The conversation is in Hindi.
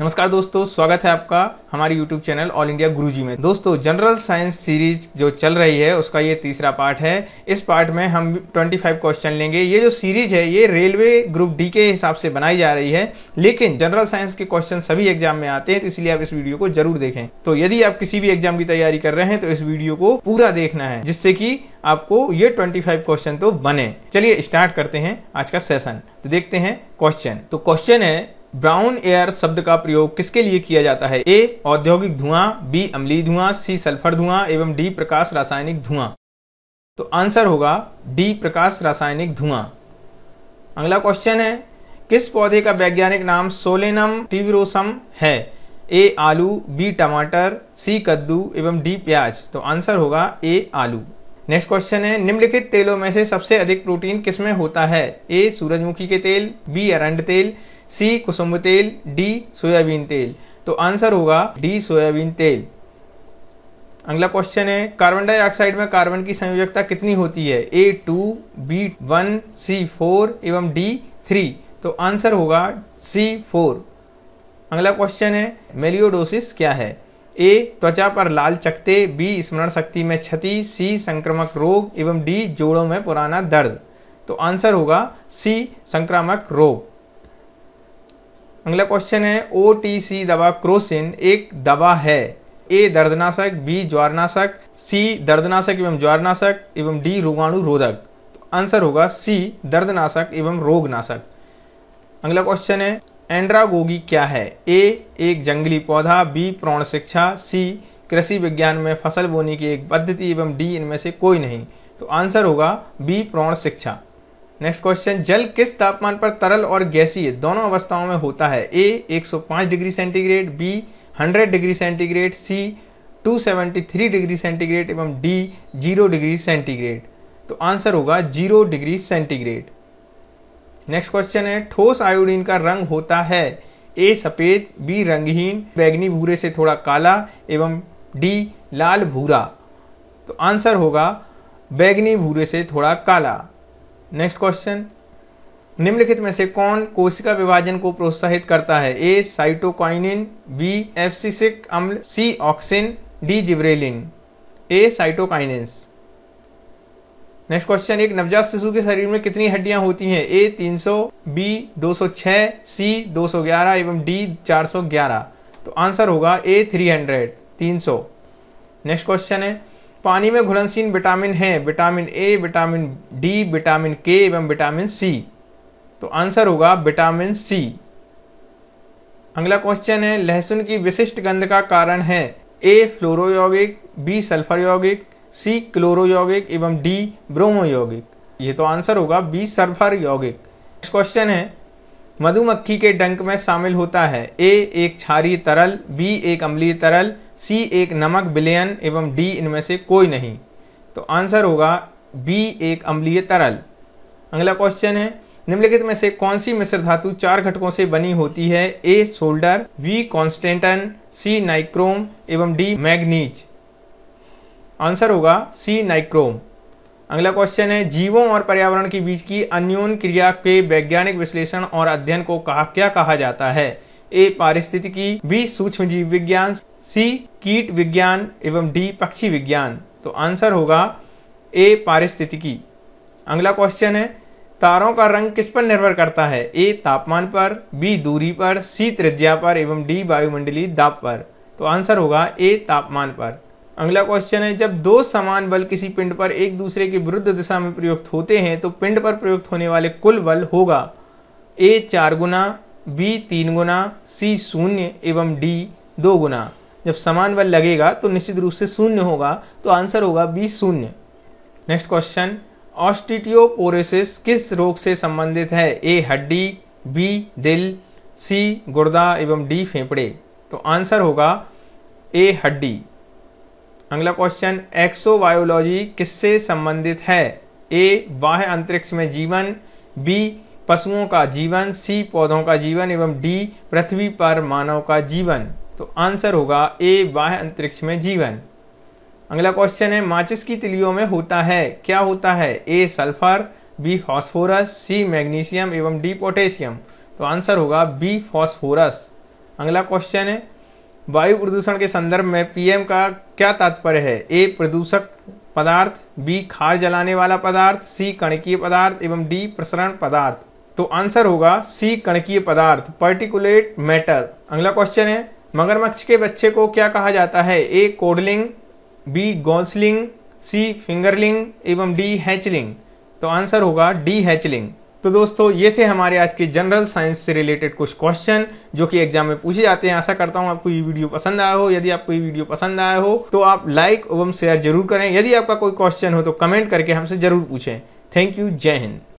नमस्कार दोस्तों स्वागत है आपका हमारे YouTube channel all India Guruji में दोस्तों जनरल साइंस सीरीज जो चल रही है उसका ये तीसरा पार्ट है इस पार्ट में हम 25 क्वेश्चन लेंगे ये जो सीरीज है ये रेलवे ग्रुप डी के हिसाब से बनाई जा रही है लेकिन जनरल साइंस के क्वेश्चन सभी एग्जाम में आते हैं तो इसलिए आप इस वीडियो को जरूर देखें तो यदि आप किसी भी एग्जाम की तैयारी कर रहे हैं तो इस वीडियो को पूरा देखना है जिससे कि आपको ये 25 क्वेश्चन तो बने चलिए स्टार्ट करते हैं आज का सेशन तो देखते हैं क्वेश्चन तो क्वेश्चन है ब्राउन एयर शब्द का प्रयोग किसके लिए किया जाता है ए औद्योगिक धुआं बी अम्लीय धुआं सी सल्फर धुआं एवं डी प्रकाश रासायनिक धुआं तो आंसर होगा डी प्रकाश रासायनिक धुआं अगला क्वेश्चन है किस पौधे का वैज्ञानिक नाम सोलेनम टिविरोसम है ए आलू बी टमाटर सी कद्दू एवं डी प्याज तो आंसर होगा ए आलू नेक्स्ट क्वेश्चन है निम्नलिखित तेलों में से सबसे अधिक प्रोटीन किसमें होता है ए सूरजमुखी के तेल बी अरंड तेल सी कुसुम तेल डी सोयाबीन तेल तो आंसर होगा डी सोयाबीन तेल अगला क्वेश्चन है कार्बन डाइऑक्साइड में कार्बन की संयोजकता कितनी होती है A two B one C four एवं डी थ्री तो आंसर होगा सी फोर अगला क्वेश्चन है मेलियोडोसिस क्या है ए त्वचा पर लाल चकते बी स्मरण शक्ति में क्षति सी संक्रामक रोग एवं डी जोड़ों में पुराना दर्द तो आंसर होगा सी संक्रामक रोग अगला क्वेश्चन है ओ टी सी दवा क्रोसिन एक दवा है ए दर्दनाशक बी ज्वारनाशक सी दर्दनाशक एवं ज्वारनाशक एवं डी रोगाणु रोधक तो आंसर होगा सी दर्दनाशक एवं रोगनाशक अगला क्वेश्चन है एंड्रागोगी क्या है ए एक जंगली पौधा बी प्रौण शिक्षा सी कृषि विज्ञान में फसल बोने की एक पद्धति एवं डी इनमें से कोई नहीं तो आंसर होगा बी प्रौण शिक्षा नेक्स्ट क्वेश्चन जल किस तापमान पर तरल और गैसीय दोनों अवस्थाओं में होता है A 105 degree centigrade B 100 degree centigrade C 273 degree centigrade एवं डी जीरो डिग्री सेंटीग्रेड तो आंसर होगा zero degree centigrade next question है ठोस आयोडीन का रंग होता है ए सफ़ेद बी रंगहीन बैगनी भूरे से थोड़ा काला एवं डी लाल भूरा तो आंसर होगा बैगनी भूरे से थोड़ा काला नेक्स्ट क्वेश्चन निम्नलिखित में से कौन कोशिका विभाजन को प्रोत्साहित करता है ए साइटोकाइनिन बी एफसीसिक अम्ल C auxin D gibberellin A cytokinins next question एक नवजात शिशु के शरीर में कितनी हड्डियां होती हैं ए 300 बी 206 सी 211 एवं डी 411 तो आंसर होगा ए 300 300 नेक्स्ट क्वेश्चन है पानी में घुलनशील विटामिन है vitamin A vitamin D vitamin K एवं विटामिन सी तो आंसर होगा विटामिन सी अगला क्वेश्चन है लहसुन की विशिष्ट गंध का कारण है ए फ्लोरो यौगिक बी सल्फर यौगिक सी क्लोरो यौगिक एवं डी ब्रोमो यौगिक ये तो आंसर होगा बी सल्फर यौगिक नेक्स्ट क्वेश्चन है मधुमक्खी के डंक में शामिल होता है ए एक क्षारीय तरल बी एक अम्लीय तरल सी एक नमक विलयन एवं डी इनमें से कोई नहीं तो आंसर होगा बी एक अम्लीय तरल अगला क्वेश्चन है निम्नलिखित में से कौन सी मिश्र धातु चार घटकों से बनी होती है A solder B constantan C nichrome एवं डी मैग्नीज आंसर होगा सी नाइक्रोम अगला क्वेश्चन है जीवों और पर्यावरण के बीच की अन्योन क्रिया के वैज्ञानिक विश्लेषण और अध्ययन को कहा क्या कहा जाता है ए पारिस्थितिकी बी सूक्ष्म जीव विज्ञान सी कीट विज्ञान एवं डी पक्षी विज्ञान तो आंसर होगा ए पारिस्थितिकी अगला क्वेश्चन है तारों का रंग किस पर निर्भर करता है ए तापमान पर बी दूरी पर सी त्रिज्या पर एवं डी वायुमंडलीय दाब पर तो आंसर होगा ए तापमान पर अगला क्वेश्चन है जब दो समान बल किसी पिंड पर एक दूसरे के विरुद्ध दिशा में प्रयुक्त होते हैं तो पिंड पर प्रयुक्त होने वाले कुल बल होगा ए चार गुना बी तीन गुना सी शून्य एवं डी दो गुना जब समान बल लगेगा तो निश्चित रूप से शून्य होगा तो आंसर होगा बी शून्य नेक्स्ट क्वेश्चन ऑस्टिटियोपोरेसिस किस रोग से संबंधित है ए हड्डी बी दिल सी गुर्दा एवं डी फेफड़े तो आंसर होगा ए हड्डी अगला क्वेश्चन एक्सोबायोलॉजी किससे संबंधित है ए बाह्य अंतरिक्ष में जीवन बी पशुओं का जीवन सी पौधों का जीवन एवं डी पृथ्वी पर मानव का जीवन तो आंसर होगा ए बाह्य अंतरिक्ष में जीवन अगला क्वेश्चन है माचिस की तिलियों में होता है क्या होता है A sulphur B phosphorus C magnesium एवं डी पोटेशियम तो आंसर होगा बी फॉस्फोरस अगला क्वेश्चन है वायु प्रदूषण के संदर्भ में पीएम का क्या तात्पर्य है ए प्रदूषक पदार्थ बी खार जलाने वाला पदार्थ सी कणकीय पदार्थ एवं डी प्रसरण पदार्थ तो आंसर होगा सी कणकीय पदार्थ पर्टिकुलेट मैटर अगला क्वेश्चन है मगरमच्छ के बच्चे को क्या कहा जाता है A codling B gosling C fingerling एवं डी हैचलिंग तो आंसर होगा डी हैचलिंग तो दोस्तों ये थे हमारे आज के जनरल साइंस से रिलेटेड कुछ क्वेश्चन जो कि एग्जाम में पूछे जाते हैं आशा करता हूँ आपको ये वीडियो पसंद आया हो यदि आपको ये वीडियो पसंद आया हो तो आप लाइक एवं शेयर जरूर करें यदि आपका कोई क्वेश्चन हो तो कमेंट करके हमसे जरूर पूछें थैंक यू जय हिंद